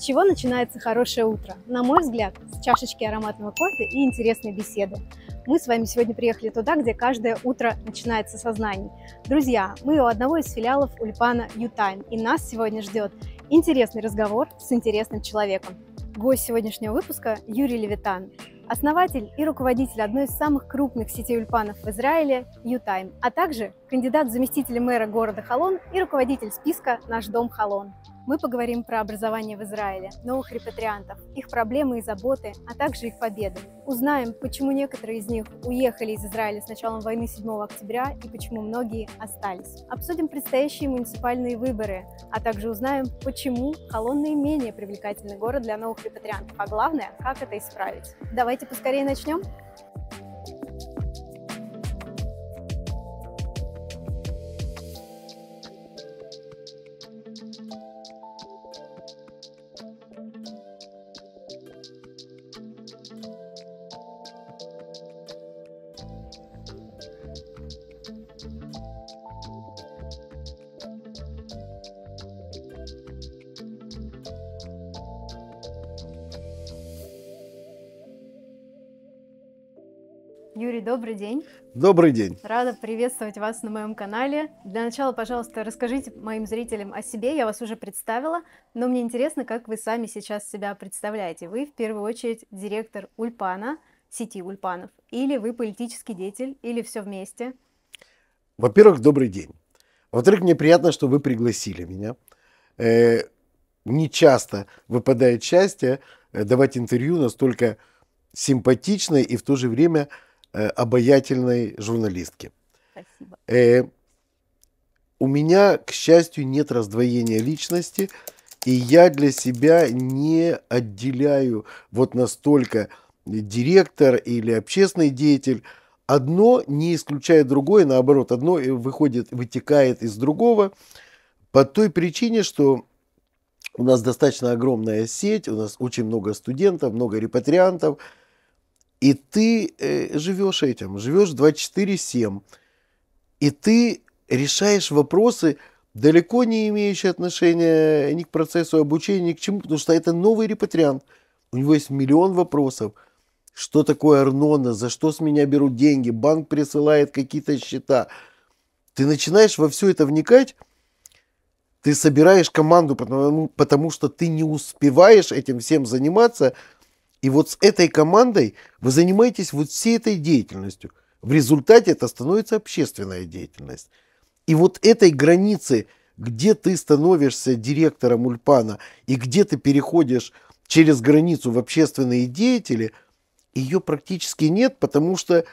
С чего начинается хорошее утро? На мой взгляд, с чашечки ароматного кофе и интересной беседы. Мы с вами сегодня приехали туда, где каждое утро начинается со знаний. Друзья, мы у одного из филиалов Ульпана Ютайм, и нас сегодня ждет интересный разговор с интересным человеком. Гость сегодняшнего выпуска – Юрий Левитан, основатель и руководитель одной из самых крупных сетей ульпанов в Израиле Ютайм, а также кандидат заместителя мэра города Холон и руководитель списка «Наш дом Холон». Мы поговорим про образование в Израиле, новых репатриантов, их проблемы и заботы, а также их победы. Узнаем, почему некоторые из них уехали из Израиля с началом войны 7 октября и почему многие остались. Обсудим предстоящие муниципальные выборы, а также узнаем, почему Холонный менее привлекательный город для новых репатриантов, а главное, как это исправить. Давайте поскорее начнем. Добрый день. Добрый день. Рада приветствовать вас на моем канале. Для начала, пожалуйста, расскажите моим зрителям о себе. Я вас уже представила, но мне интересно, как вы сами сейчас себя представляете. Вы в первую очередь директор Ульпана, сети Ульпанов, или вы политический деятель, или все вместе? Во-первых, добрый день. Во-вторых, мне приятно, что вы пригласили меня. Э, не часто выпадает счастье э, давать интервью настолько симпатичной и в то же время э, обаятельной журналистки. Спасибо. Э, у меня, к счастью, нет раздвоения личности, и я для себя не отделяю вот настолько директор или общественный деятель. Одно не исключает другое, наоборот, одно выходит, вытекает из другого по той причине, что у нас достаточно огромная сеть, у нас очень много студентов, много репатриантов – и ты э, живешь этим, живешь 24-7. И ты решаешь вопросы, далеко не имеющие отношения ни к процессу обучения, ни к чему, потому что это новый репатриант. У него есть миллион вопросов. Что такое Арнона? За что с меня берут деньги? Банк присылает какие-то счета. Ты начинаешь во все это вникать, ты собираешь команду, потому, потому что ты не успеваешь этим всем заниматься – и вот с этой командой вы занимаетесь вот всей этой деятельностью. В результате это становится общественная деятельность. И вот этой границы, где ты становишься директором Ульпана и где ты переходишь через границу в общественные деятели, ее практически нет, потому что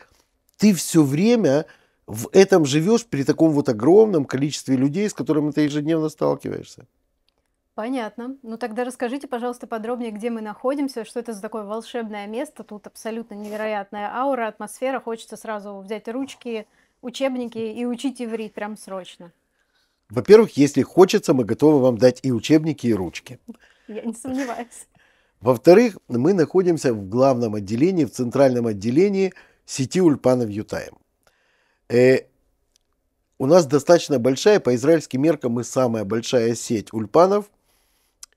ты все время в этом живешь при таком вот огромном количестве людей, с которыми ты ежедневно сталкиваешься. Понятно. Ну тогда расскажите, пожалуйста, подробнее, где мы находимся, что это за такое волшебное место. Тут абсолютно невероятная аура, атмосфера. Хочется сразу взять ручки, учебники и учить иврит прям срочно. Во-первых, если хочется, мы готовы вам дать и учебники, и ручки. Я не сомневаюсь. Во-вторых, мы находимся в главном отделении, в центральном отделении сети Ульпанов Ютаем. Э, у нас достаточно большая, по израильским меркам мы самая большая сеть Ульпанов –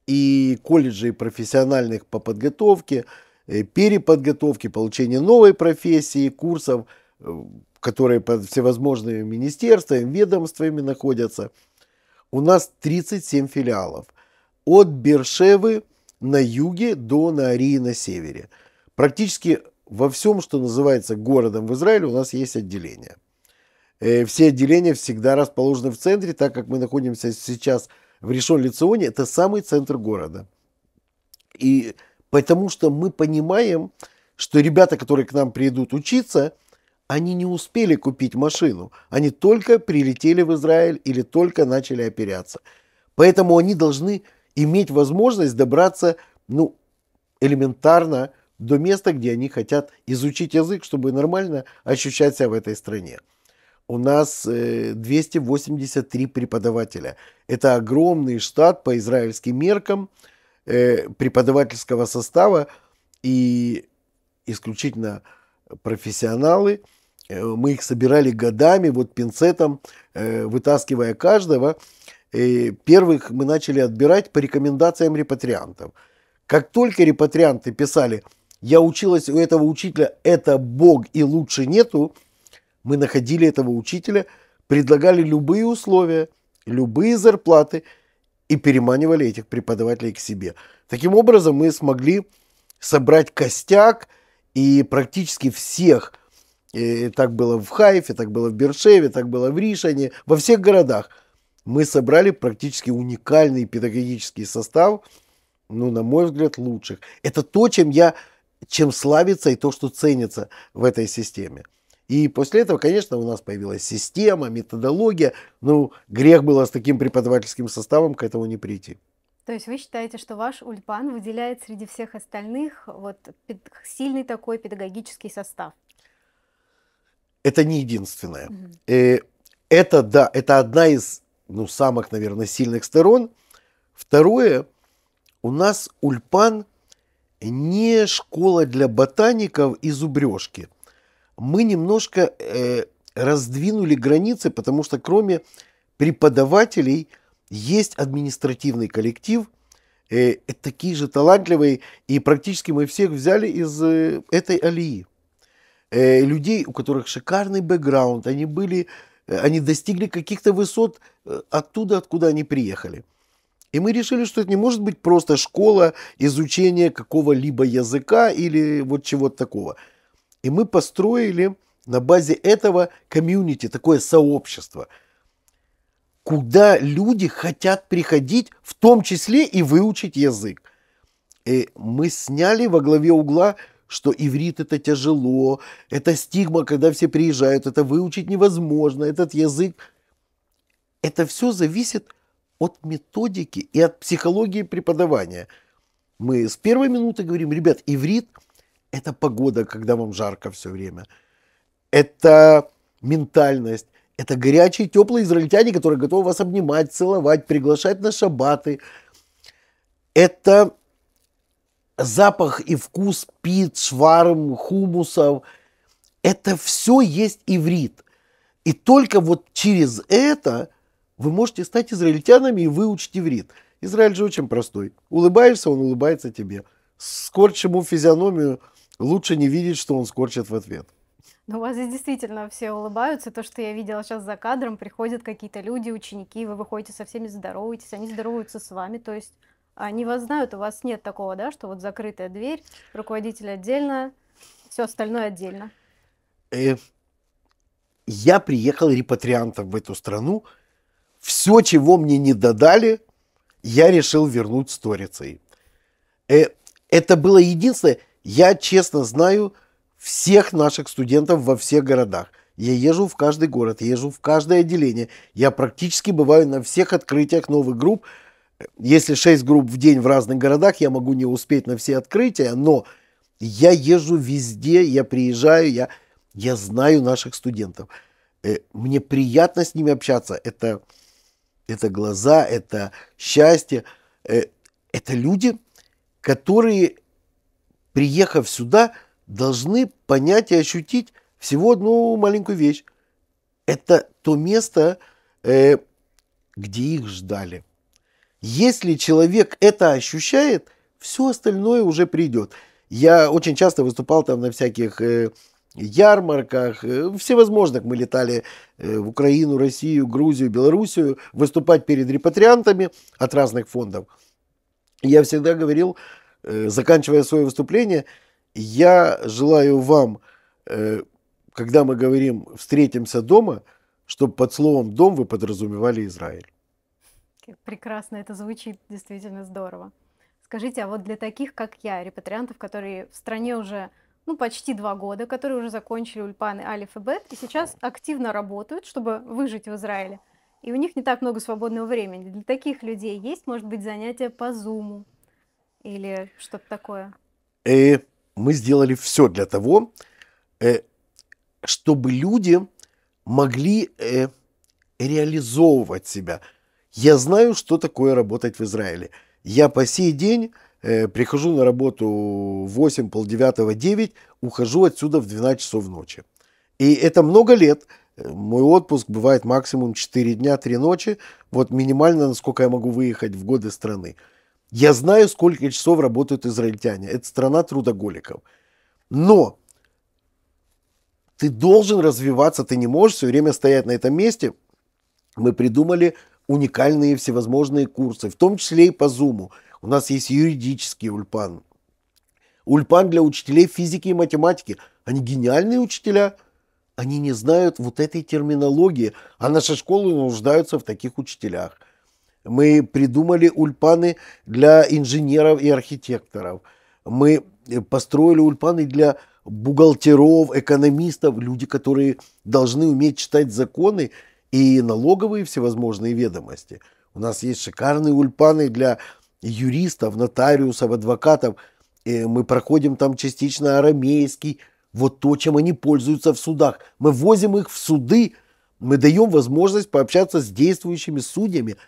и колледжей профессиональных по подготовке, э, переподготовке, получению новой профессии, курсов, э, которые под всевозможными министерствами, ведомствами находятся. У нас 37 филиалов. От Бершевы на юге до Нари на севере. Практически во всем, что называется городом в Израиле, у нас есть отделение. Э, все отделения всегда расположены в центре, так как мы находимся сейчас в в Ришон-Лиционе это самый центр города. И потому что мы понимаем, что ребята, которые к нам придут учиться, они не успели купить машину. Они только прилетели в Израиль или только начали оперяться. Поэтому они должны иметь возможность добраться ну, элементарно до места, где они хотят изучить язык, чтобы нормально ощущать себя в этой стране у нас 283 э, преподавателя. Это огромный штат по израильским меркам э, преподавательского состава и исключительно профессионалы. Э, мы их собирали годами, вот пинцетом, вытаскивая каждого. Первых мы начали отбирать по рекомендациям репатриантов. Как только репатрианты писали, я училась у этого учителя, это Бог и лучше нету, мы находили этого учителя, предлагали любые условия, любые зарплаты и переманивали этих преподавателей к себе. Таким образом, мы смогли собрать костяк и практически всех, и э, так было в Хайфе, так было в Бершеве, так было в Ришане, во всех городах, мы собрали практически уникальный педагогический состав, ну, на мой взгляд, лучших. Это то, чем я, чем славится и то, что ценится в этой системе. И после этого, конечно, у нас появилась система, методология. Ну, грех было с таким преподавательским составом к этому не прийти. То есть вы считаете, что ваш Ульпан выделяет среди всех остальных вот сильный такой педагогический состав? Это не единственное. Угу. Это, да, это одна из ну, самых, наверное, сильных сторон. Второе, у нас Ульпан не школа для ботаников и зубрежки – мы немножко э, раздвинули границы, потому что кроме преподавателей есть административный коллектив, э, такие же талантливые, и практически мы всех взяли из э, этой алии. Э, людей, у которых шикарный бэкграунд, они были, э, они достигли каких-то высот э, оттуда, откуда они приехали. И мы решили, что это не может быть просто школа изучения какого-либо языка или вот чего-то такого. И мы построили на базе этого комьюнити, такое сообщество, куда люди хотят приходить, в том числе и выучить язык. И мы сняли во главе угла, что иврит это тяжело, это стигма, когда все приезжают, это выучить невозможно, этот язык. Это все зависит от методики и от психологии преподавания. Мы с первой минуты говорим, ребят, иврит – это погода, когда вам жарко все время. Это ментальность. Это горячие, теплые израильтяне, которые готовы вас обнимать, целовать, приглашать на шабаты. Это запах и вкус пит, шварм, хумусов. Это все есть иврит. И только вот через это вы можете стать израильтянами и выучить иврит. Израиль же очень простой. Улыбаешься, он улыбается тебе. Скорчь ему физиономию – Лучше не видеть, что он скорчит в ответ. Ну у вас здесь действительно все улыбаются. То, что я видела сейчас за кадром, приходят какие-то люди, ученики, вы выходите со всеми, здороваетесь, они здороваются с вами. То есть они вас знают, у вас нет такого, да, что вот закрытая дверь, руководитель отдельно, все остальное отдельно. Э, я приехал репатриантом в эту страну. Все, чего мне не додали, я решил вернуть сторицей. Э, это было единственное я честно знаю всех наших студентов во всех городах. Я езжу в каждый город, я езжу в каждое отделение. Я практически бываю на всех открытиях новых групп. Если 6 групп в день в разных городах, я могу не успеть на все открытия, но я езжу везде, я приезжаю, я, я знаю наших студентов. Э, мне приятно с ними общаться. Это, это глаза, это счастье. Э, это люди, которые приехав сюда, должны понять и ощутить всего одну маленькую вещь. Это то место, э, где их ждали. Если человек это ощущает, все остальное уже придет. Я очень часто выступал там на всяких э, ярмарках, э, всевозможных. Мы летали э, в Украину, Россию, Грузию, Белоруссию, выступать перед репатриантами от разных фондов. Я всегда говорил Э, заканчивая свое выступление, я желаю вам, э, когда мы говорим «встретимся дома», чтобы под словом «дом» вы подразумевали Израиль. Прекрасно это звучит, действительно здорово. Скажите, а вот для таких, как я, репатриантов, которые в стране уже ну, почти два года, которые уже закончили ульпаны Алиф и Бет, и сейчас активно работают, чтобы выжить в Израиле, и у них не так много свободного времени. Для таких людей есть, может быть, занятия по Зуму, или что-то такое? Э, мы сделали все для того, э, чтобы люди могли э, реализовывать себя. Я знаю, что такое работать в Израиле. Я по сей день э, прихожу на работу в 8, полдевятого, 9, ухожу отсюда в 12 часов ночи. И это много лет. Э, мой отпуск бывает максимум 4 дня, 3 ночи. Вот минимально, насколько я могу выехать в годы страны. Я знаю, сколько часов работают израильтяне. Это страна трудоголиков. Но ты должен развиваться, ты не можешь все время стоять на этом месте. Мы придумали уникальные всевозможные курсы, в том числе и по Zoom. У нас есть юридический ульпан. Ульпан для учителей физики и математики. Они гениальные учителя. Они не знают вот этой терминологии, а наши школы нуждаются в таких учителях – мы придумали ульпаны для инженеров и архитекторов. Мы э, построили ульпаны для бухгалтеров, экономистов, люди, которые должны уметь читать законы и налоговые всевозможные ведомости. У нас есть шикарные ульпаны для юристов, нотариусов, адвокатов. И э, мы проходим там частично арамейский, вот то, чем они пользуются в судах. Мы возим их в суды, мы даем возможность пообщаться с действующими судьями –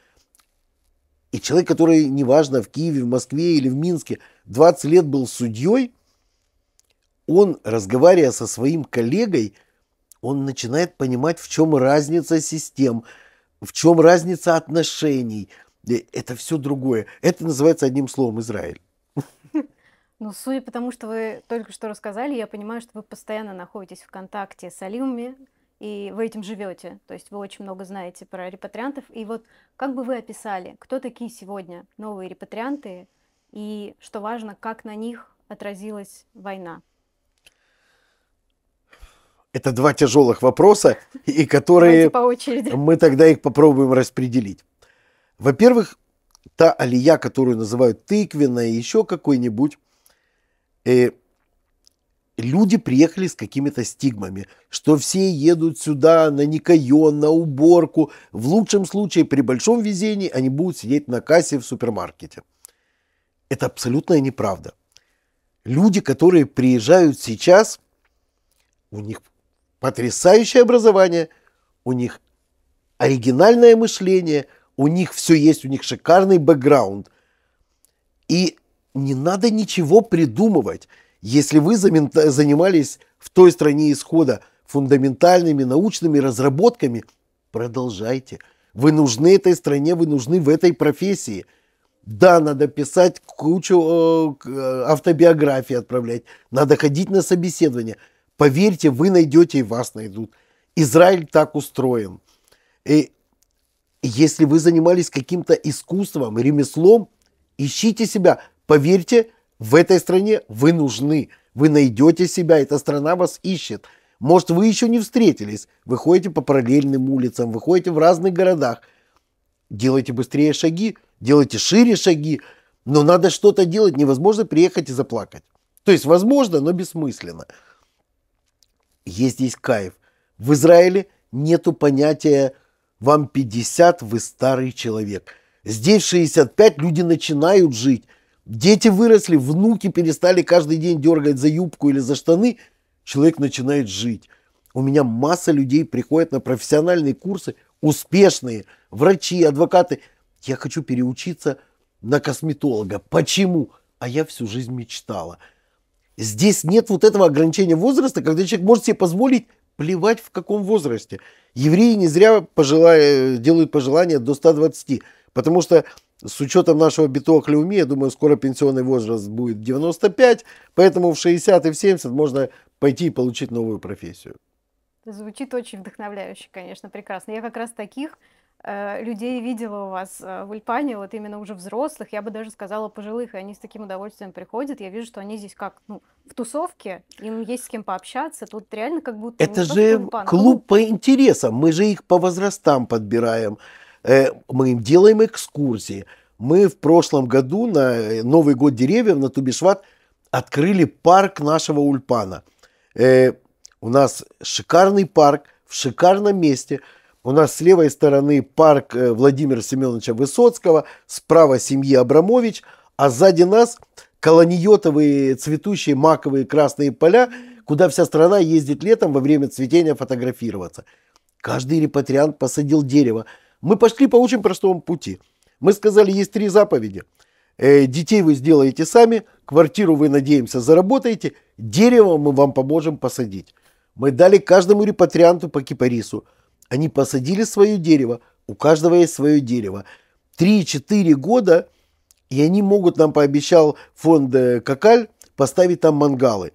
и человек, который, неважно, в Киеве, в Москве или в Минске, 20 лет был судьей, он, разговаривая со своим коллегой, он начинает понимать, в чем разница систем, в чем разница отношений. Э, это все другое. Это называется одним словом Израиль. Ну, судя по тому, что вы только что рассказали, я понимаю, что вы постоянно находитесь в контакте с Алимами, и вы этим живете, то есть вы очень много знаете про репатриантов. И вот как бы вы описали, кто такие сегодня новые репатрианты и, что важно, как на них отразилась война? Это два тяжелых вопроса, и которые мы тогда их попробуем распределить. Во-первых, та алия, которую называют тыквенная, еще какой-нибудь, э, люди приехали с какими-то стигмами, что все едут сюда на никайон, на уборку. В лучшем случае, при большом везении, они будут сидеть на кассе в супермаркете. Это абсолютная неправда. Люди, которые приезжают сейчас, у них потрясающее образование, у них оригинальное мышление, у них все есть, у них шикарный бэкграунд. И не надо ничего придумывать – если вы занимались в той стране исхода фундаментальными научными разработками, продолжайте. Вы нужны этой стране, вы нужны в этой профессии. Да, надо писать кучу э, автобиографий, отправлять. Надо ходить на собеседование. Поверьте, вы найдете и вас найдут. Израиль так устроен. И если вы занимались каким-то искусством, ремеслом, ищите себя. Поверьте, в этой стране вы нужны. Вы найдете себя, эта страна вас ищет. Может, вы еще не встретились. Вы ходите по параллельным улицам, вы ходите в разных городах. Делайте быстрее шаги, делайте шире шаги. Но надо что-то делать. Невозможно приехать и заплакать. То есть, возможно, но бессмысленно. Есть здесь кайф. В Израиле нету понятия «вам 50, вы старый человек». Здесь 65 люди начинают жить. Дети выросли, внуки перестали каждый день дергать за юбку или за штаны. Человек начинает жить. У меня масса людей приходят на профессиональные курсы, успешные, врачи, адвокаты. Я хочу переучиться на косметолога. Почему? А я всю жизнь мечтала. Здесь нет вот этого ограничения возраста, когда человек может себе позволить плевать в каком возрасте. Евреи не зря пожелали, делают пожелания до 120, потому что с учетом нашего битокля уме, я думаю, скоро пенсионный возраст будет 95, поэтому в 60 и в 70 можно пойти и получить новую профессию. Звучит очень вдохновляюще, конечно, прекрасно. Я как раз таких э, людей видела у вас э, в Ульпане, вот именно уже взрослых, я бы даже сказала пожилых, и они с таким удовольствием приходят. Я вижу, что они здесь как ну, в тусовке, им есть с кем пообщаться, тут реально как будто... Это же Ульпан, клуб, клуб по интересам, мы же их по возрастам подбираем. Э, мы им делаем экскурсии. Мы в прошлом году на э, Новый год деревьев на Тубишват открыли парк нашего Ульпана. Э, у нас шикарный парк в шикарном месте. У нас с левой стороны парк Владимира Семеновича Высоцкого, справа семьи Абрамович, а сзади нас колониотовые цветущие маковые красные поля, куда вся страна ездит летом во время цветения фотографироваться. Каждый репатриант посадил дерево. Мы пошли по очень простому пути. Мы сказали, есть три заповеди. Э, детей вы сделаете сами, квартиру вы, надеемся, заработаете, дерево мы вам поможем посадить. Мы дали каждому репатрианту по кипарису. Они посадили свое дерево, у каждого есть свое дерево. 3-4 года, и они могут, нам пообещал фонд э, Какаль, поставить там мангалы.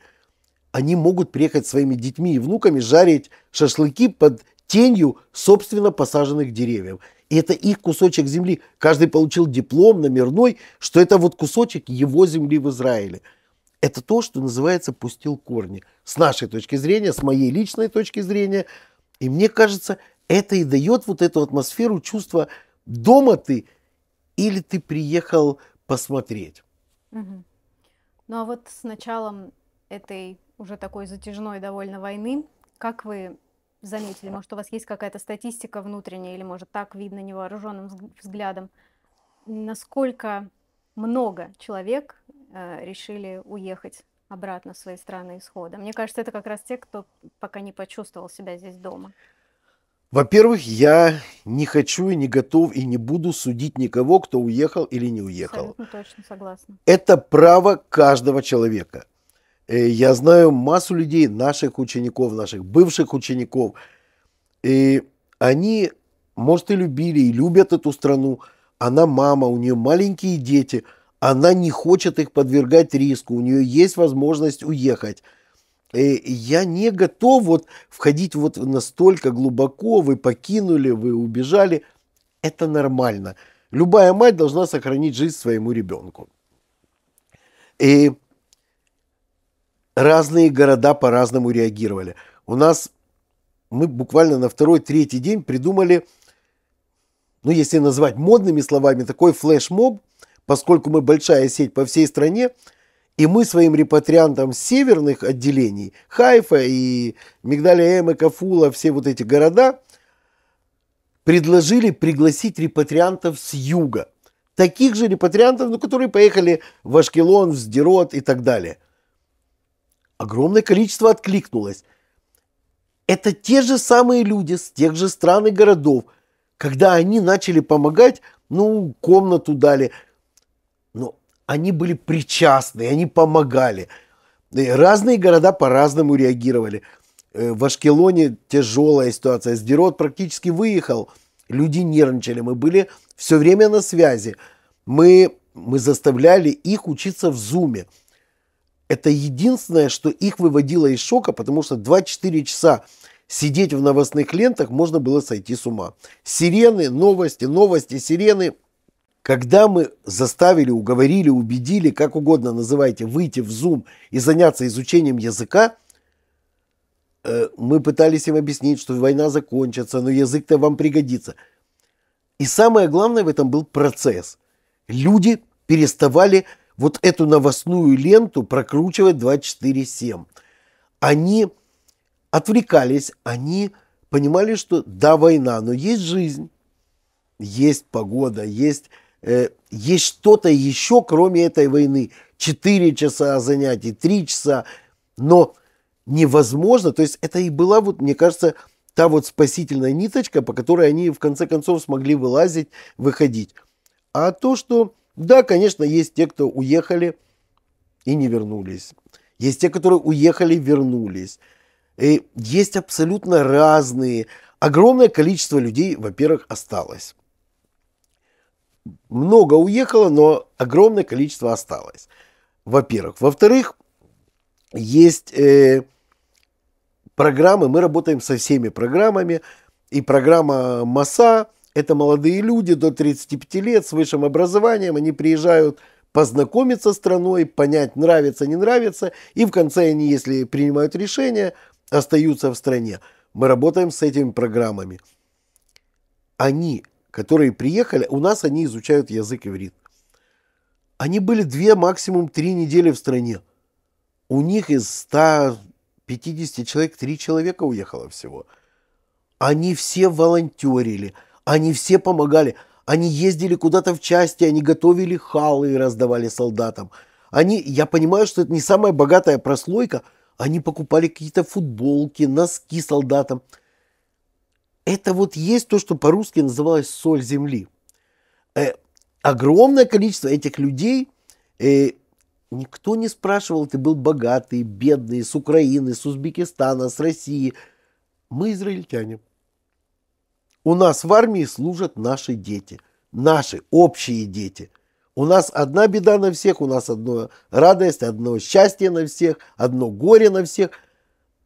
Они могут приехать своими детьми и внуками жарить шашлыки под тенью собственно посаженных деревьев. И это их кусочек земли. Каждый получил диплом номерной, что это вот кусочек его земли в Израиле. Это то, что называется «пустил корни». С нашей точки зрения, с моей личной точки зрения. И мне кажется, это и дает вот эту атмосферу чувства «дома ты» или «ты приехал посмотреть». Угу. Ну а вот с началом этой уже такой затяжной довольно войны, как вы заметили? Может, у вас есть какая-то статистика внутренняя, или, может, так видно невооруженным взглядом? Насколько много человек э, решили уехать обратно в свои страны исхода? Мне кажется, это как раз те, кто пока не почувствовал себя здесь дома. Во-первых, я не хочу и не готов и не буду судить никого, кто уехал или не уехал. Абсолютно точно согласна. Это право каждого человека. Э, я знаю массу людей, наших учеников, наших бывших учеников. И они, может, и любили, и любят эту страну. Она мама, у нее маленькие дети. Она не хочет их подвергать риску. У нее есть возможность уехать. И э, я не готов вот входить вот настолько глубоко. Вы покинули, вы убежали. Это нормально. Любая мать должна сохранить жизнь своему ребенку. И разные города по-разному реагировали. У нас мы буквально на второй-третий день придумали, ну если назвать модными словами, такой флешмоб, поскольку мы большая сеть по всей стране, и мы своим репатриантам северных отделений, Хайфа и Мигдаля Эм и Кафула, все вот эти города, предложили пригласить репатриантов с юга. Таких же репатриантов, ну, которые поехали в Ашкелон, в Сдерот и так далее – огромное количество откликнулось. Это те же самые люди с тех же стран и городов, когда они начали помогать, ну, комнату дали, но они были причастны, они помогали. Разные города по-разному реагировали. Э, в Ашкелоне тяжелая ситуация. Сдерот практически выехал. Люди нервничали. Мы были все время на связи. Мы, мы заставляли их учиться в зуме. Это единственное, что их выводило из шока, потому что 24 часа сидеть в новостных лентах можно было сойти с ума. Сирены, новости, новости, сирены. Когда мы заставили, уговорили, убедили, как угодно называйте, выйти в Zoom и заняться изучением языка, э, мы пытались им объяснить, что война закончится, но язык-то вам пригодится. И самое главное в этом был процесс. Люди переставали вот эту новостную ленту прокручивать 24-7. Они отвлекались, они понимали, что да, война, но есть жизнь, есть погода, есть, э, есть что-то еще, кроме этой войны. Четыре часа занятий, три часа, но невозможно. То есть это и была, вот, мне кажется, та вот спасительная ниточка, по которой они в конце концов смогли вылазить, выходить. А то, что да, конечно, есть те, кто уехали и не вернулись. Есть те, которые уехали, вернулись. И э, есть абсолютно разные. Огромное количество людей, во-первых, осталось. Много уехало, но огромное количество осталось. Во-первых. Во-вторых, есть э, программы. Мы работаем со всеми программами. И программа МАСА, это молодые люди до 35 лет с высшим образованием, они приезжают познакомиться с страной, понять, нравится, не нравится, и в конце они, если принимают решение, остаются в стране. Мы работаем с этими программами. Они, которые приехали, у нас они изучают язык иврит. Они были две, максимум три недели в стране. У них из 150 человек три человека уехало всего. Они все волонтерили – они все помогали. Они ездили куда-то в части, они готовили халы и раздавали солдатам. Они, я понимаю, что это не самая богатая прослойка, они покупали какие-то футболки, носки солдатам. Это вот есть то, что по-русски называлось соль земли. Э, огромное количество этих людей, э, никто не спрашивал, ты был богатый, бедный, с Украины, с Узбекистана, с России. Мы израильтяне. У нас в армии служат наши дети, наши общие дети. У нас одна беда на всех, у нас одна радость, одно счастье на всех, одно горе на всех.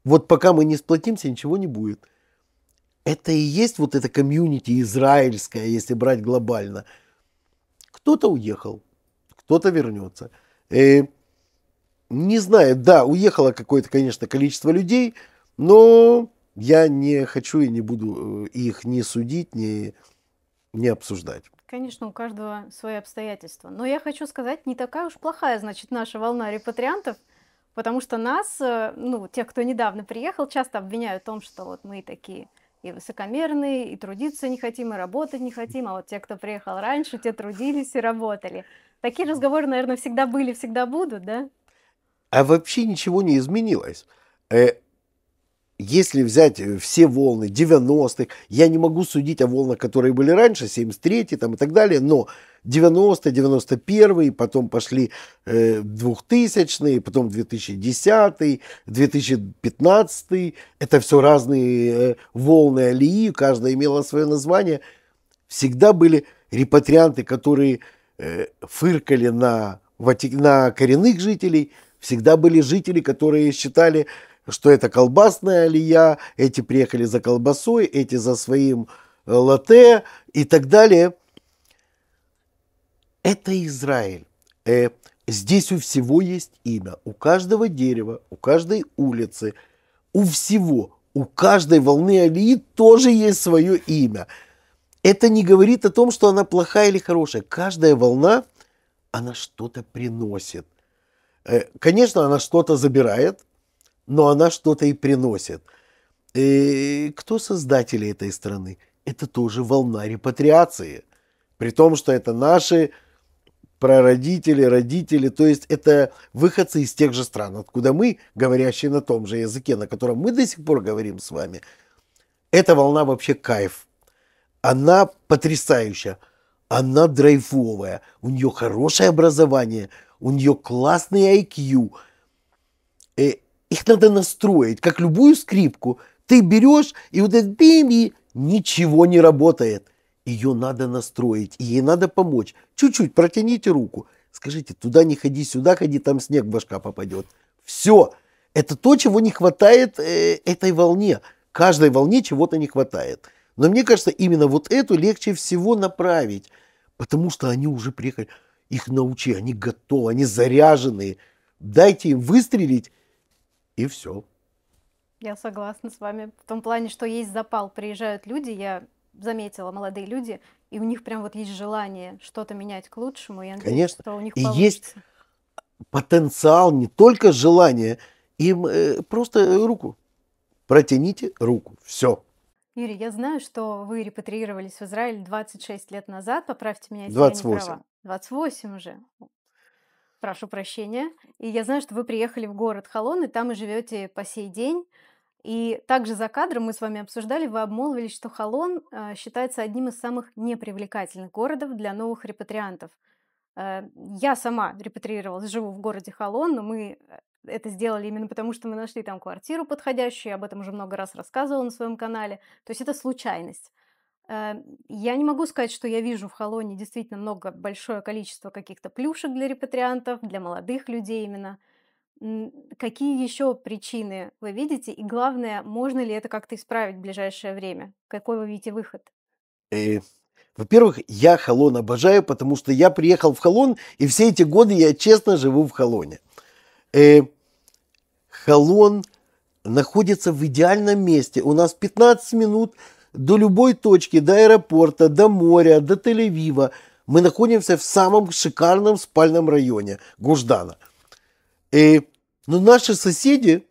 Вот пока мы не сплотимся, ничего не будет. Это и есть вот эта комьюнити израильская, если брать глобально. Кто-то уехал, кто-то вернется. И э, не знаю, да, уехало какое-то, конечно, количество людей, но я не хочу и не буду э, их ни судить, ни, ни обсуждать. Конечно, у каждого свои обстоятельства. Но я хочу сказать, не такая уж плохая, значит, наша волна репатриантов, потому что нас, э, ну, тех, кто недавно приехал, часто обвиняют в том, что вот мы такие и высокомерные, и трудиться не хотим, и работать не хотим, а вот те, кто приехал раньше, те трудились и работали. Такие разговоры, наверное, всегда были, всегда будут, да? А вообще ничего не изменилось. Э, если взять э, все волны 90-х, я не могу судить о волнах, которые были раньше, 73-й там и так далее, но 90 91 потом пошли э, 2000-е, потом 2010 2015 это все разные э, волны алии, каждая имела свое название. Всегда были репатрианты, которые э, фыркали на, на коренных жителей, всегда были жители, которые считали, что это колбасная алия, эти приехали за колбасой, эти за своим э, латте и так далее. Это Израиль. Э, здесь у всего есть имя. У каждого дерева, у каждой улицы, у всего, у каждой волны алии тоже есть свое имя. Это не говорит о том, что она плохая или хорошая. Каждая волна, она что-то приносит. Э, конечно, она что-то забирает, но она что-то и приносит. И кто создатели этой страны? Это тоже волна репатриации. При том, что это наши прародители, родители, то есть это выходцы из тех же стран, откуда мы, говорящие на том же языке, на котором мы до сих пор говорим с вами. Эта волна вообще кайф. Она потрясающая, она драйфовая, у нее хорошее образование, у нее классный IQ. И их надо настроить, как любую скрипку. Ты берешь, и вот этот бими ничего не работает. Ее надо настроить, и ей надо помочь. Чуть-чуть протяните руку. Скажите, туда не ходи, сюда ходи, там снег в башка попадет. Все. Это то, чего не хватает э, этой волне. Каждой волне чего-то не хватает. Но мне кажется, именно вот эту легче всего направить, потому что они уже приехали. Их научи, они готовы, они заряженные. Дайте им выстрелить, и все. Я согласна с вами. В том плане, что есть запал. Приезжают люди, я заметила, молодые люди, и у них прям вот есть желание что-то менять к лучшему. Я надеюсь, Конечно. Что у них и получится. есть потенциал, не только желание, им э, просто руку. Протяните руку. Все. Юрий, я знаю, что вы репатриировались в Израиль 26 лет назад. Поправьте меня, если 28. я не права. 28 уже прошу прощения. И я знаю, что вы приехали в город Холон, и там и живете по сей день. И также за кадром мы с вами обсуждали, вы обмолвились, что Холон э, считается одним из самых непривлекательных городов для новых репатриантов. Э, я сама репатриировалась, живу в городе Холон, но мы э, это сделали именно потому, что мы нашли там квартиру подходящую, я об этом уже много раз рассказывала на своем канале. То есть это случайность. Э, я не могу сказать, что я вижу в Холоне действительно много, большое количество каких-то плюшек для репатриантов, для молодых людей именно. Какие еще причины вы видите? И главное, можно ли это как-то исправить в ближайшее время? Какой вы видите выход? И, э, во-первых, я Холон обожаю, потому что я приехал в Холон, и все эти годы я честно живу в Холоне. И, э, Холон находится в идеальном месте. У нас 15 минут до любой точки, до аэропорта, до моря, до Тель-Авива мы находимся в самом шикарном спальном районе Гуждана. И, но ну, наши соседи,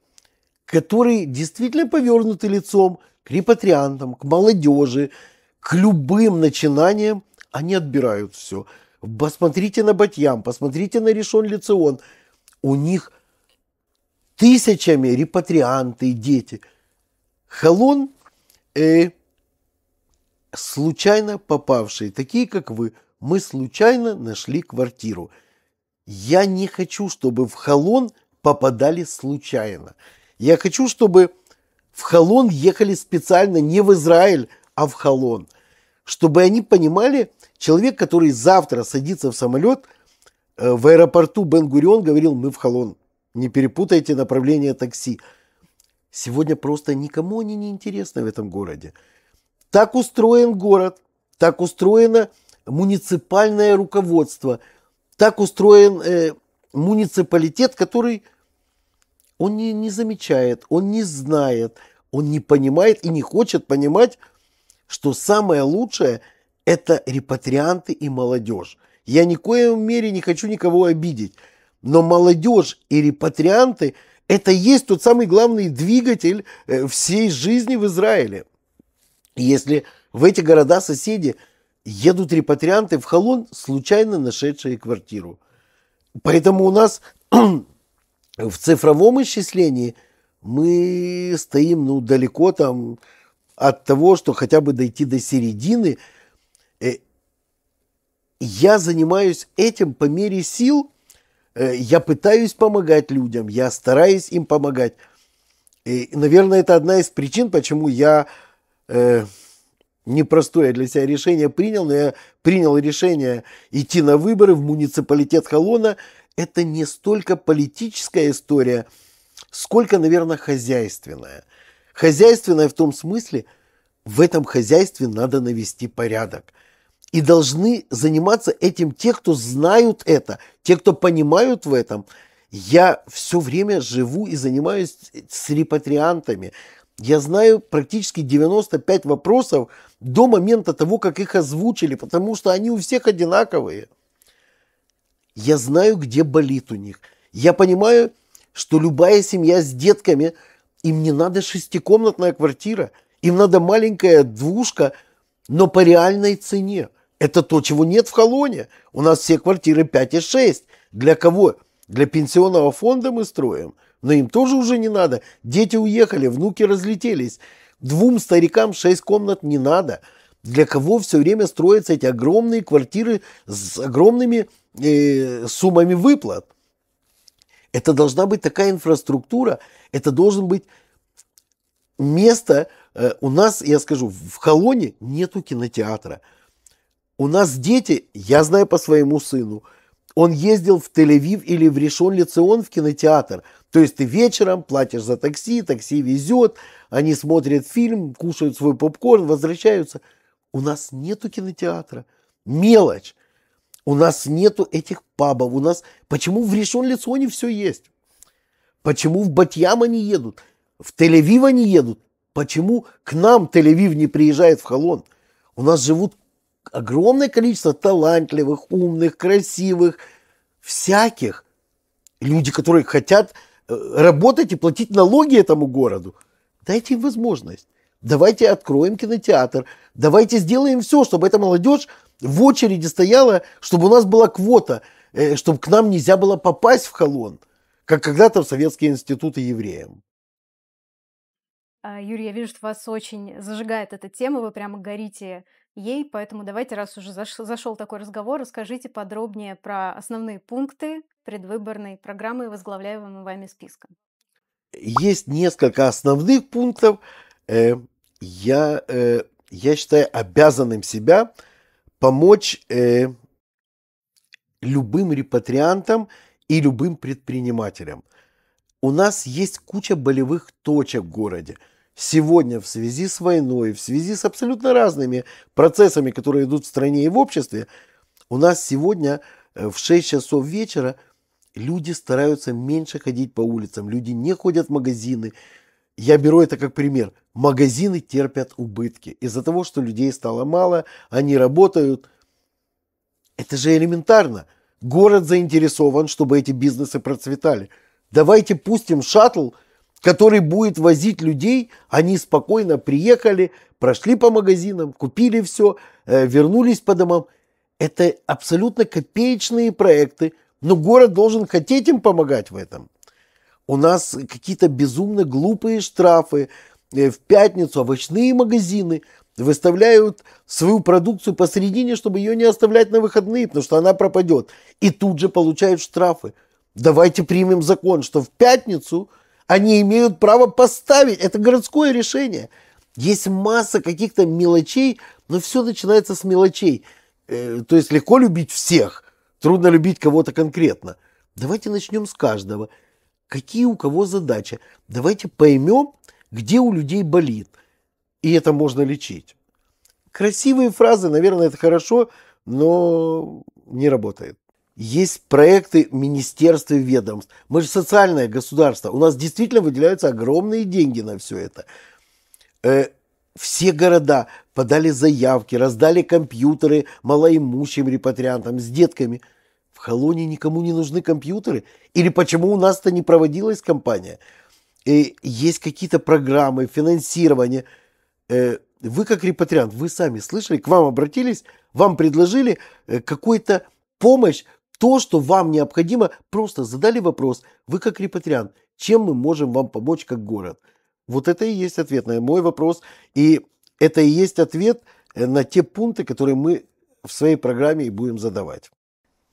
которые действительно повернуты лицом к репатриантам, к молодежи, к любым начинаниям, они отбирают все. Посмотрите на Батьям, посмотрите на Решон Лицеон. У них тысячами репатрианты и дети. Халон э, случайно попавшие, такие как вы. Мы случайно нашли квартиру. Я не хочу, чтобы в Холон попадали случайно. Я хочу, чтобы в Холон ехали специально не в Израиль, а в Холон. Чтобы они понимали, человек, который завтра садится в самолет, э, в аэропорту Бен-Гурион говорил, мы в Холон, не перепутайте направление такси. Сегодня просто никому они не интересны в этом городе. Так устроен город, так устроено муниципальное руководство, так устроен э, муниципалитет, который он не, не замечает, он не знает, он не понимает и не хочет понимать, что самое лучшее – это репатрианты и молодежь. Я ни в коем мере не хочу никого обидеть, но молодежь и репатрианты – это есть тот самый главный двигатель э, всей жизни в Израиле. Если в эти города соседи едут репатрианты в Холон, случайно нашедшие квартиру. Поэтому у нас в цифровом исчислении мы стоим ну, далеко там от того, что хотя бы дойти до середины. Э, я занимаюсь этим по мере сил. Э, я пытаюсь помогать людям, я стараюсь им помогать. И, наверное, это одна из причин, почему я э, непростое для себя решение принял, но я принял решение идти на выборы в муниципалитет Холона. Это не столько политическая история, сколько, наверное, хозяйственная. Хозяйственная в том смысле, в этом хозяйстве надо навести порядок. И должны заниматься этим те, кто знают это, те, кто понимают в этом. Я все время живу и занимаюсь с репатриантами, я знаю практически 95 вопросов до момента того, как их озвучили, потому что они у всех одинаковые. Я знаю, где болит у них. Я понимаю, что любая семья с детками, им не надо шестикомнатная квартира, им надо маленькая двушка, но по реальной цене. Это то, чего нет в Холоне. У нас все квартиры 5 и 6. Для кого? Для пенсионного фонда мы строим – но им тоже уже не надо. Дети уехали, внуки разлетелись. Двум старикам шесть комнат не надо. Для кого все время строятся эти огромные квартиры с огромными э, суммами выплат? Это должна быть такая инфраструктура, это должен быть место. Э, у нас, я скажу, в Холоне нету кинотеатра. У нас дети, я знаю по своему сыну – он ездил в Тель-Авив или в решон лецион в кинотеатр. То есть ты вечером платишь за такси, такси везет, они смотрят фильм, кушают свой попкорн, возвращаются. У нас нету кинотеатра. Мелочь. У нас нету этих пабов. У нас... Почему в решон леционе все есть? Почему в Батьям они едут? В Тель-Авив они едут? Почему к нам Тель-Авив не приезжает в Холон? У нас живут огромное количество талантливых, умных, красивых, всяких. Люди, которые хотят э, работать и платить налоги этому городу. Дайте им возможность. Давайте откроем кинотеатр. Давайте сделаем все, чтобы эта молодежь в очереди стояла, чтобы у нас была квота, э, чтобы к нам нельзя было попасть в холон, как когда-то в советские институты евреям. А, Юрий, я вижу, что вас очень зажигает эта тема, вы прямо горите ей. Поэтому давайте, раз уже зашел, зашел такой разговор, расскажите подробнее про основные пункты предвыборной программы возглавляемого вами списка. Есть несколько основных пунктов. Э, я, э, я считаю обязанным себя помочь э, любым репатриантам и любым предпринимателям. У нас есть куча болевых точек в городе – сегодня в связи с войной, в связи с абсолютно разными процессами, которые идут в стране и в обществе, у нас сегодня э, в 6 часов вечера люди стараются меньше ходить по улицам, люди не ходят в магазины. Я беру это как пример. Магазины терпят убытки из-за того, что людей стало мало, они работают. Это же элементарно. Город заинтересован, чтобы эти бизнесы процветали. Давайте пустим шаттл – который будет возить людей. Они спокойно приехали, прошли по магазинам, купили все, э, вернулись по домам. Это абсолютно копеечные проекты, но город должен хотеть им помогать в этом. У нас какие-то безумно глупые штрафы. Э, в пятницу овощные магазины выставляют свою продукцию посередине, чтобы ее не оставлять на выходные, потому что она пропадет. И тут же получают штрафы. Давайте примем закон, что в пятницу – они имеют право поставить. Это городское решение. Есть масса каких-то мелочей, но все начинается с мелочей. Э, то есть легко любить всех, трудно любить кого-то конкретно. Давайте начнем с каждого. Какие у кого задачи? Давайте поймем, где у людей болит. И это можно лечить. Красивые фразы, наверное, это хорошо, но не работает есть проекты министерств и ведомств. Мы же социальное государство. У нас действительно выделяются огромные деньги на все это. Э, все города подали заявки, раздали компьютеры малоимущим репатриантам с детками. В Холоне никому не нужны компьютеры? Или почему у нас-то не проводилась кампания? Э, есть какие-то программы, финансирование. Э, вы как репатриант, вы сами слышали, к вам обратились, вам предложили э, какую то помощь, то, что вам необходимо, просто задали вопрос, вы как репатриант, чем мы можем вам помочь как город? Вот это и есть ответ на мой вопрос, и это и есть ответ э, на те пункты, которые мы в своей программе и будем задавать.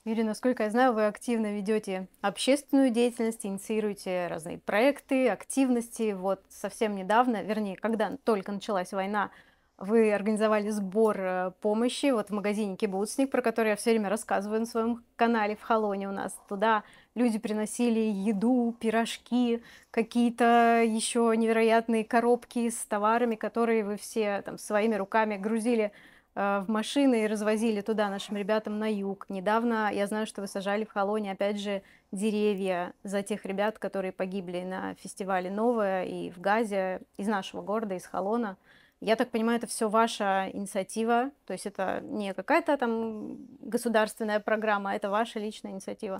Юрий, насколько я знаю, вы активно ведете общественную деятельность, инициируете разные проекты, активности. Вот совсем недавно, вернее, когда только началась война, вы организовали сбор э, помощи вот в магазине «Кибуцник», про который я все время рассказываю на своем канале в Холоне у нас. Туда люди приносили еду, пирожки, какие-то еще невероятные коробки с товарами, которые вы все там своими руками грузили э, в машины и развозили туда нашим ребятам на юг. Недавно я знаю, что вы сажали в Холоне, опять же, деревья за тех ребят, которые погибли на фестивале «Новое» и в Газе из нашего города, из Холона. Я так понимаю, это все ваша инициатива, то есть это не какая-то там государственная программа, а это ваша личная инициатива.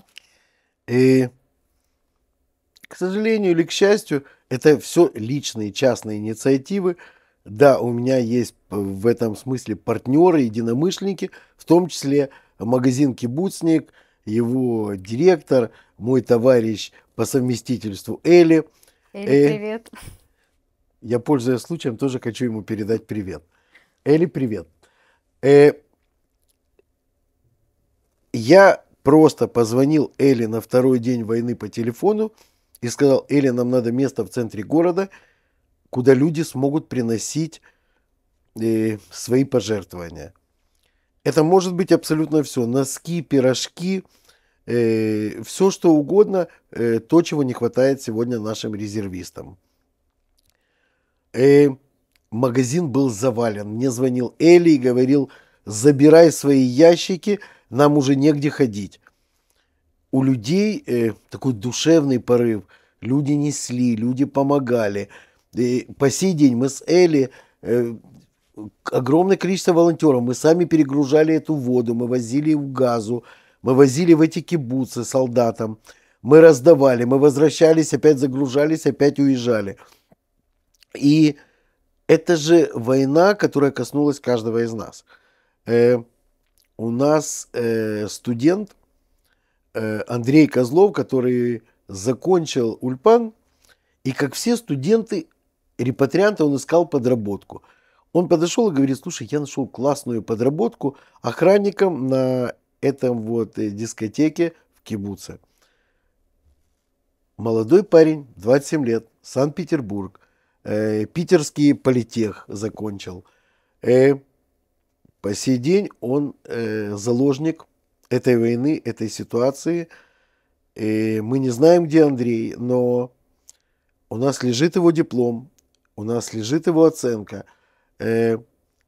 И, э, к сожалению или к счастью, это все личные частные инициативы. Да, у меня есть в этом смысле партнеры, единомышленники, в том числе магазин «Кибуцник», его директор, мой товарищ по совместительству Эли. Эли, э, привет. Я, пользуясь случаем, тоже хочу ему передать привет. Эли, привет. Э, я просто позвонил Эли на второй день войны по телефону и сказал, Эли, нам надо место в центре города, куда люди смогут приносить э, свои пожертвования. Это может быть абсолютно все. Носки, пирожки, э, все что угодно, э, то, чего не хватает сегодня нашим резервистам. И э, магазин был завален. Мне звонил Эли и говорил, забирай свои ящики, нам уже негде ходить. У людей э, такой душевный порыв. Люди несли, люди помогали. И по сей день мы с Эли э, огромное количество волонтеров. Мы сами перегружали эту воду, мы возили в газу, мы возили в эти кибуцы солдатам, мы раздавали, мы возвращались, опять загружались, опять уезжали. И это же война, которая коснулась каждого из нас. Э, у нас э, студент э, Андрей Козлов, который закончил Ульпан, и как все студенты репатрианты, он искал подработку. Он подошел и говорит, слушай, я нашел классную подработку охранником на этом вот э, дискотеке в Кибуце. Молодой парень, 27 лет, Санкт-Петербург – э, питерский политех закончил. Э, по сей день он э, заложник этой войны, этой ситуации. И э, мы не знаем, где Андрей, но у нас лежит его диплом, у нас лежит его оценка. Э,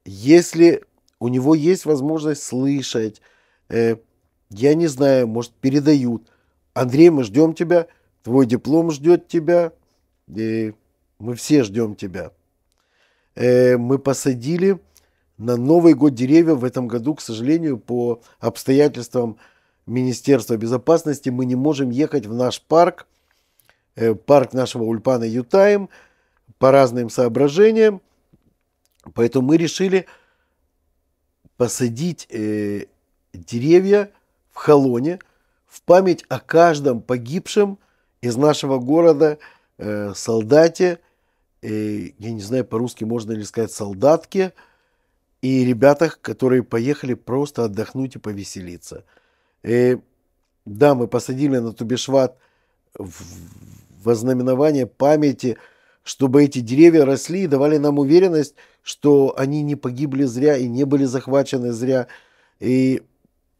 если у него есть возможность слышать, э, я не знаю, может, передают. Андрей, мы ждем тебя, твой диплом ждет тебя. Мы все ждем тебя. Э, мы посадили на Новый год деревья в этом году, к сожалению, по обстоятельствам Министерства безопасности мы не можем ехать в наш парк, э, парк нашего Ульпана Ютайм по разным соображениям. Поэтому мы решили посадить э, деревья в Холоне в память о каждом погибшем из нашего города э, солдате, э, я не знаю по-русски можно ли сказать, солдатки и ребятах, которые поехали просто отдохнуть и повеселиться. Э, да, мы посадили на Тубишват вознаменование памяти, чтобы эти деревья росли и давали нам уверенность, что они не погибли зря и не были захвачены зря. И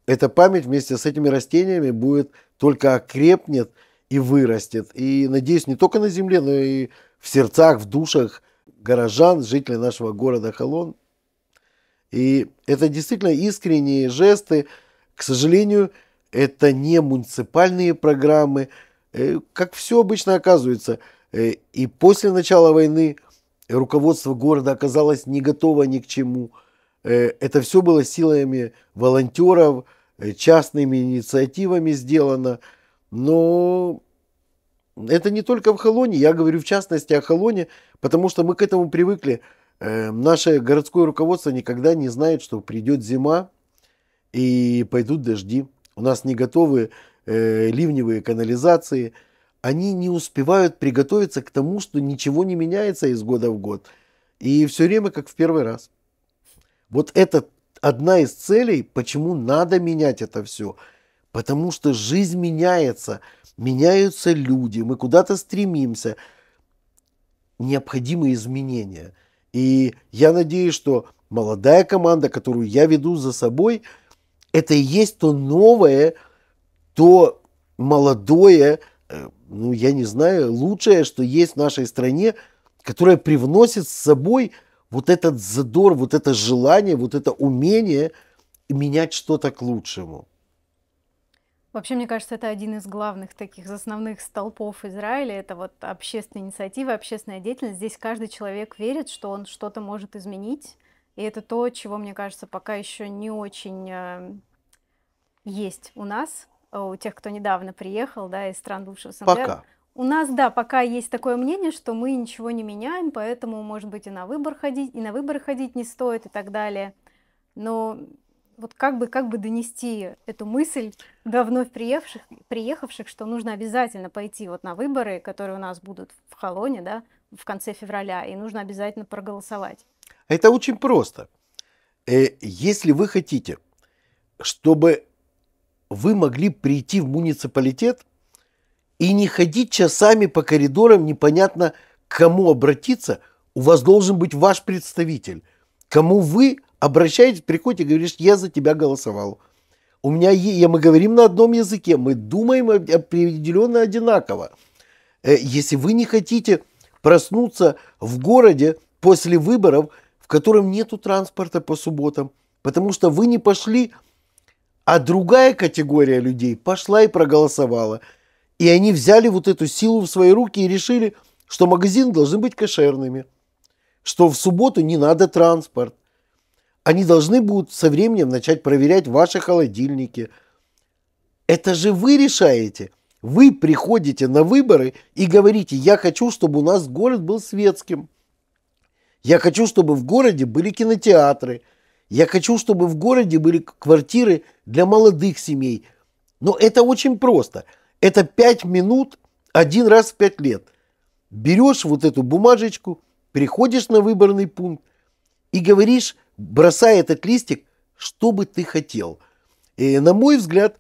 эта память вместе с этими растениями будет только окрепнет – и вырастет. И, надеюсь, не только на земле, но и в сердцах, в душах горожан, жителей нашего города Холон. И это действительно искренние жесты. К сожалению, это не муниципальные программы. Э, как все обычно оказывается, э, и после начала войны руководство города оказалось не готово ни к чему. Э, это все было силами волонтеров, частными инициативами сделано – но это не только в Холоне, я говорю в частности о Холоне, потому что мы к этому привыкли. Э, наше городское руководство никогда не знает, что придет зима и пойдут дожди. У нас не готовы э, ливневые канализации. Они не успевают приготовиться к тому, что ничего не меняется из года в год. И все время как в первый раз. Вот это одна из целей, почему надо менять это все. Потому что жизнь меняется, меняются люди, мы куда-то стремимся. Необходимы изменения. И я надеюсь, что молодая команда, которую я веду за собой, это и есть то новое, то молодое, э, ну, я не знаю, лучшее, что есть в нашей стране, которое привносит с собой вот этот задор, вот это желание, вот это умение менять что-то к лучшему. Вообще, мне кажется, это один из главных таких основных столпов Израиля. Это вот общественная инициатива, общественная деятельность. Здесь каждый человек верит, что он что-то может изменить. И это то, чего, мне кажется, пока еще не очень эм, есть у нас, у тех, кто недавно приехал, да, из стран бывшего СНГ. Пока. У нас, да, пока есть такое мнение, что мы ничего не меняем, поэтому, может быть, и на выбор ходить, и на выборы ходить не стоит и так далее. Но вот как бы, как бы донести эту мысль до вновь приехавших, приехавших, что нужно обязательно пойти вот на выборы, которые у нас будут в Холоне, да, в конце февраля, и нужно обязательно проголосовать? Это очень просто. Э, если вы хотите, чтобы вы могли прийти в муниципалитет и не ходить часами по коридорам, непонятно к кому обратиться, у вас должен быть ваш представитель, кому вы обращаетесь, приходите и говоришь, я за тебя голосовал. У меня е... мы говорим на одном языке, мы думаем определенно одинаково. Э, если вы не хотите проснуться в городе после выборов, в котором нету транспорта по субботам, потому что вы не пошли, а другая категория людей пошла и проголосовала. И они взяли вот эту силу в свои руки и решили, что магазины должны быть кошерными, что в субботу не надо транспорт – они должны будут со временем начать проверять ваши холодильники. Это же вы решаете. Вы приходите на выборы и говорите, я хочу, чтобы у нас город был светским. Я хочу, чтобы в городе были кинотеатры. Я хочу, чтобы в городе были квартиры для молодых семей. Но это очень просто. Это 5 минут один раз в 5 лет. Берешь вот эту бумажечку, приходишь на выборный пункт и говоришь, бросай этот листик, что бы ты хотел. И, на мой взгляд,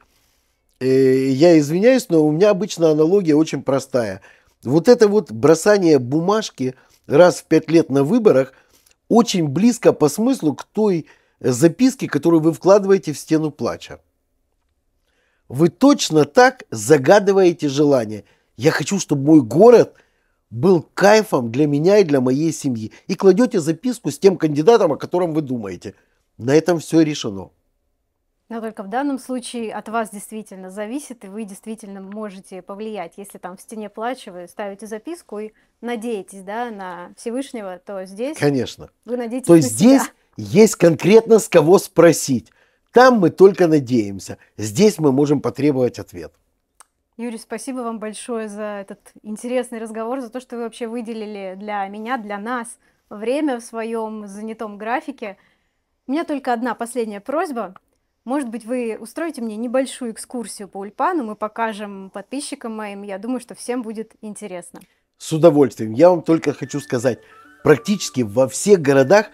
э, я извиняюсь, но у меня обычно аналогия очень простая. Вот это вот бросание бумажки раз в пять лет на выборах очень близко по смыслу к той записке, которую вы вкладываете в стену плача. Вы точно так загадываете желание. Я хочу, чтобы мой город – был кайфом для меня и для моей семьи. И кладете записку с тем кандидатом, о котором вы думаете. На этом все решено. Но только в данном случае от вас действительно зависит, и вы действительно можете повлиять. Если там в стене плача вы ставите записку и надеетесь да, на Всевышнего, то здесь Конечно. вы надеетесь То на здесь себя. есть конкретно с кого спросить. Там мы только надеемся. Здесь мы можем потребовать ответ. Юрий, спасибо вам большое за этот интересный разговор, за то, что вы вообще выделили для меня, для нас время в своем занятом графике. У меня только одна последняя просьба. Может быть, вы устроите мне небольшую экскурсию по Ульпану, мы покажем подписчикам моим. Я думаю, что всем будет интересно. С удовольствием. Я вам только хочу сказать, практически во всех городах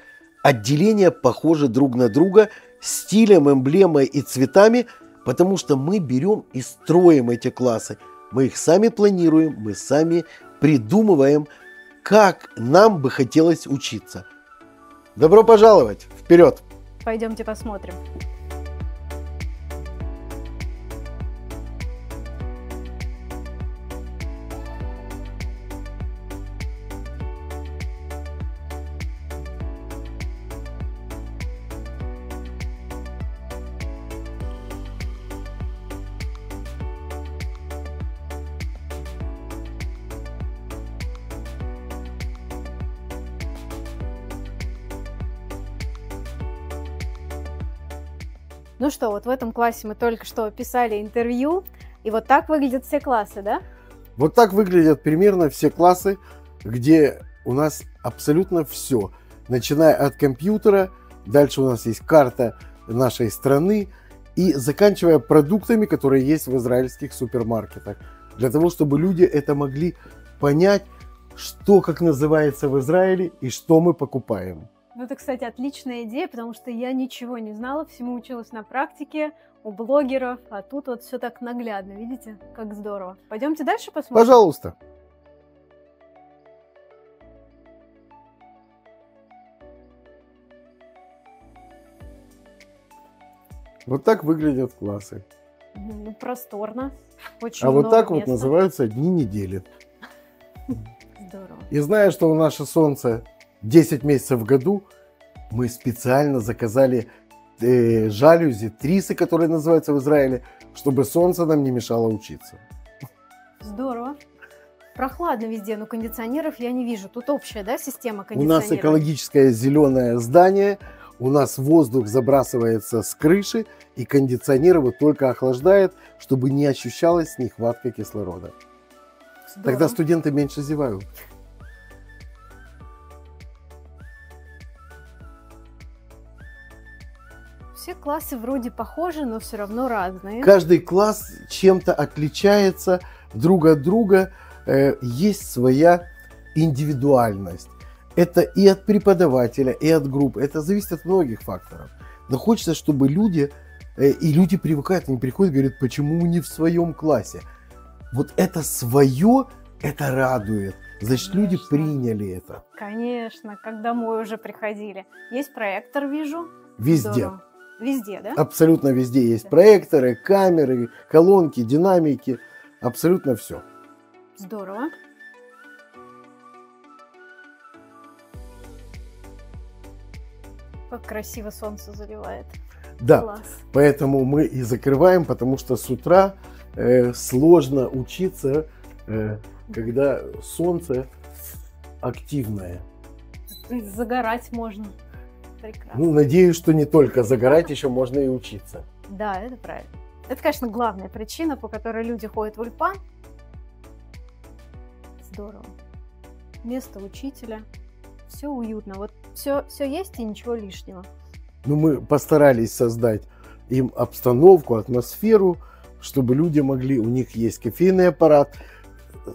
отделения похожи друг на друга стилем, эмблемой и цветами – Потому что мы берем и строим эти классы. Мы их сами планируем, мы сами придумываем, как нам бы хотелось учиться. Добро пожаловать! Вперед! Пойдемте посмотрим. что, вот в этом классе мы только что писали интервью, и вот так выглядят все классы, да? Вот так выглядят примерно все классы, где у нас абсолютно все, начиная от компьютера, дальше у нас есть карта нашей страны и заканчивая продуктами, которые есть в израильских супермаркетах, для того, чтобы люди это могли понять, что, как называется в Израиле и что мы покупаем. Ну, это, кстати, отличная идея, потому что я ничего не знала, всему училась на практике, у блогеров, а тут вот все так наглядно, видите, как здорово. Пойдемте дальше посмотрим. Пожалуйста. Вот так выглядят классы. Ну, просторно. Очень а вот так места. вот называются дни недели. Здорово. И зная, что у наше солнце 10 месяцев в году мы специально заказали э, жалюзи, трисы, которые называются в Израиле, чтобы солнце нам не мешало учиться. Здорово. Прохладно везде, но кондиционеров я не вижу. Тут общая да, система кондиционеров? У нас экологическое зеленое здание, у нас воздух забрасывается с крыши, и кондиционер его только охлаждает, чтобы не ощущалась нехватка кислорода. Здорово. Тогда студенты меньше зевают. все классы вроде похожи, но все равно разные. Каждый класс чем-то отличается друг от друга. Э, есть своя индивидуальность. Это и от преподавателя, и от группы, Это зависит от многих факторов. Но хочется, чтобы люди, э, и люди привыкают, они приходят и говорят, почему не в своем классе. Вот это свое, это радует. Значит, Конечно. люди приняли это. Конечно, как домой уже приходили. Есть проектор, вижу. Везде. Здорово. Везде, да? Абсолютно везде есть проекторы, камеры, колонки, динамики, абсолютно все. Здорово. Как красиво солнце заливает. Да, Класс. поэтому мы и закрываем, потому что с утра э, сложно учиться, э, когда солнце активное. Загорать можно. Прекрасно. Ну, надеюсь, что не только загорать, еще можно и учиться. Да, это правильно. Это, конечно, главная причина, по которой люди ходят в Ульпан. Здорово. Место учителя. Все уютно. Вот все, все есть и ничего лишнего. Ну, мы постарались создать им обстановку, атмосферу, чтобы люди могли, у них есть кофейный аппарат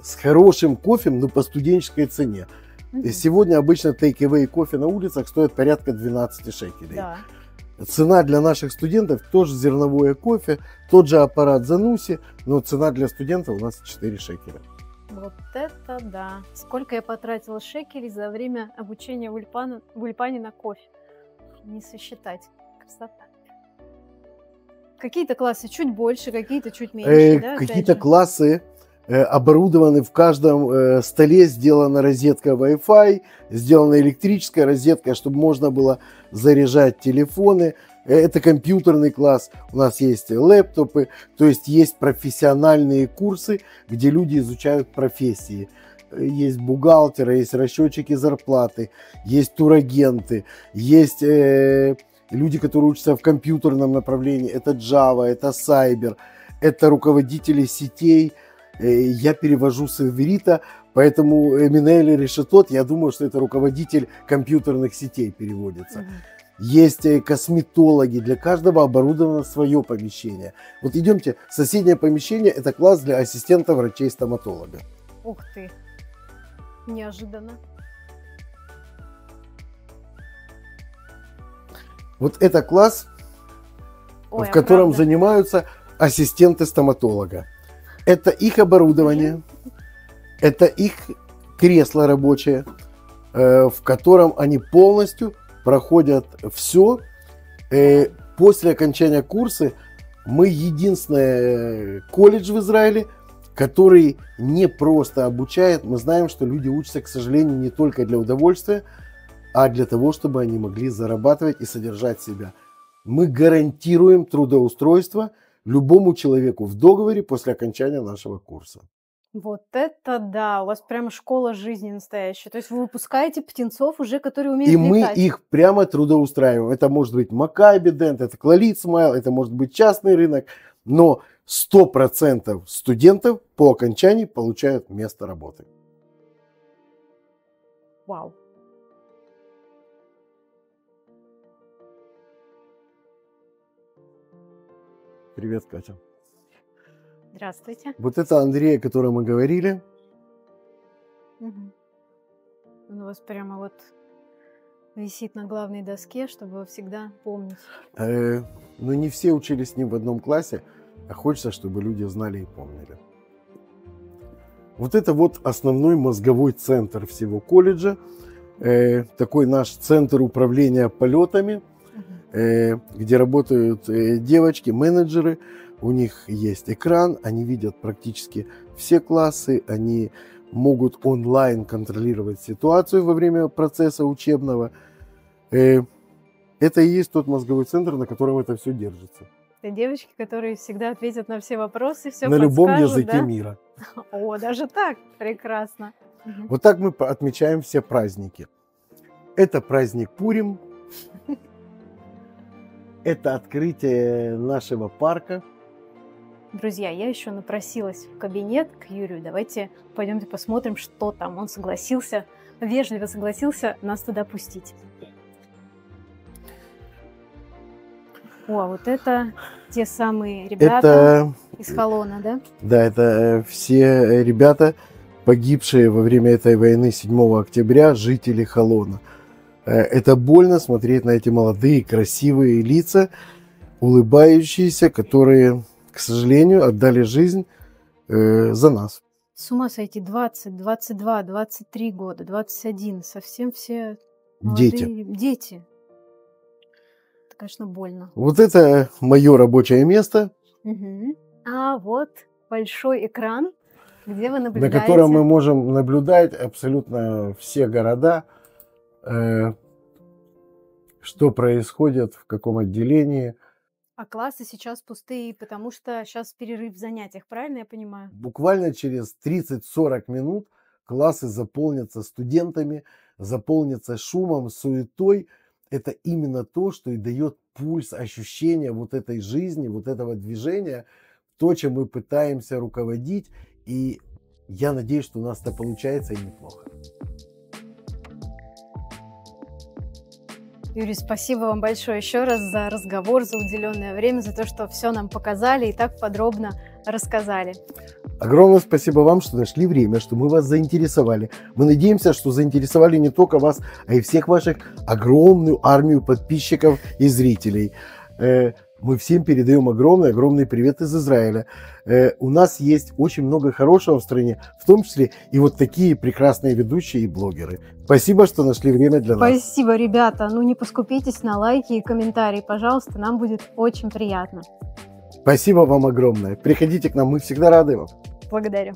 с хорошим кофе, но по студенческой цене. Угу. И сегодня обычно тейк-эвэй кофе на улицах стоит порядка 12 шекелей. Да. Цена для наших студентов тоже зерновое кофе, тот же аппарат Зануси, но цена для студентов у нас 4 шекеля. Вот это да! Сколько я потратила шекелей за время обучения в Ульпане, в Ульпане на кофе. Не сосчитать. Красота. Какие-то классы чуть больше, какие-то чуть меньше. Э, да, какие-то классы Э, оборудованы в каждом э, столе, сделана розетка Wi-Fi, сделана электрическая розетка, чтобы можно было заряжать телефоны. Э, это компьютерный класс, у нас есть лэптопы, то есть есть профессиональные курсы, где люди изучают профессии. Есть бухгалтеры, есть расчетчики зарплаты, есть турагенты, есть э, люди, которые учатся в компьютерном направлении. Это Java, это Cyber, это руководители сетей – Э, я перевожу с эверита, поэтому Эминель Решетот, я думаю, что это руководитель компьютерных сетей переводится. Есть э, косметологи, для каждого оборудовано свое помещение. Вот идемте, соседнее помещение – это класс для ассистента врачей-стоматолога. Ух ты, неожиданно. Вот это класс, Ой, а в котором а занимаются ассистенты стоматолога. Это их оборудование, это их кресло рабочее, э, в котором они полностью проходят все. Э, после окончания курса мы единственный э, колледж в Израиле, который не просто обучает. Мы знаем, что люди учатся, к сожалению, не только для удовольствия, а для того, чтобы они могли зарабатывать и содержать себя. Мы гарантируем трудоустройство – любому человеку в договоре после окончания нашего курса. Вот это да, у вас прямо школа жизни настоящая. То есть вы выпускаете птенцов уже, которые умеют И летать. мы их прямо трудоустраиваем. Это может быть Макаби Дент, это Клалит Смайл, это может быть частный рынок. Но 100% студентов по окончании получают место работы. Вау. Привет, Катя. Здравствуйте. Вот это Андрей, о котором мы говорили. Угу. Он у вас прямо вот висит на главной доске, чтобы всегда помнить. Э, но ну, не все учились с ним в одном классе, а хочется, чтобы люди знали и помнили. Вот это вот основной мозговой центр всего колледжа, э, такой наш центр управления полетами – Э, где работают э, девочки, менеджеры, у них есть экран, они видят практически все классы, они могут онлайн контролировать ситуацию во время процесса учебного. Э, это и есть тот мозговой центр, на котором это все держится. Это девочки, которые всегда ответят на все вопросы, все На любом языке да? мира. О, даже так, прекрасно. Вот так мы отмечаем все праздники. Это праздник Пурим, это открытие нашего парка. Друзья, я еще напросилась в кабинет к Юрию. Давайте пойдемте посмотрим, что там. Он согласился, вежливо согласился нас туда пустить. О, а вот это те самые ребята это... из Холона, да? Да, это э, все ребята, погибшие во время этой войны 7 октября, жители Холона. Э, это больно смотреть на эти молодые, красивые лица, улыбающиеся, которые, к сожалению, отдали жизнь э, за нас. С ума сойти, 20, 22, 23 года, 21, совсем все молодые дети. дети. Это, конечно, больно. Вот это мое рабочее место. Угу. А вот большой экран, где вы наблюдаете. На котором мы можем наблюдать абсолютно все города, Э, что происходит, в каком отделении. А классы сейчас пустые, потому что сейчас перерыв в занятиях, правильно я понимаю? Буквально через 30-40 минут классы заполнятся студентами, заполнятся шумом, суетой. Это именно то, что и дает пульс, ощущения вот этой жизни, вот этого движения, то, чем мы пытаемся руководить. И я надеюсь, что у нас это получается и неплохо. Юрий, спасибо вам большое еще раз за разговор, за уделенное время, за то, что все нам показали и так подробно рассказали. Огромное спасибо вам, что нашли время, что мы вас заинтересовали. Мы надеемся, что заинтересовали не только вас, а и всех ваших огромную армию подписчиков и зрителей. Э, мы всем передаем огромный-огромный привет из Израиля. Э, у нас есть очень много хорошего в стране, в том числе и вот такие прекрасные ведущие и блогеры. Спасибо, что нашли время для нас. Спасибо, ребята. Ну не поскупитесь на лайки и комментарии, пожалуйста. Нам будет очень приятно. Спасибо вам огромное. Приходите к нам, мы всегда рады вам. Благодарю.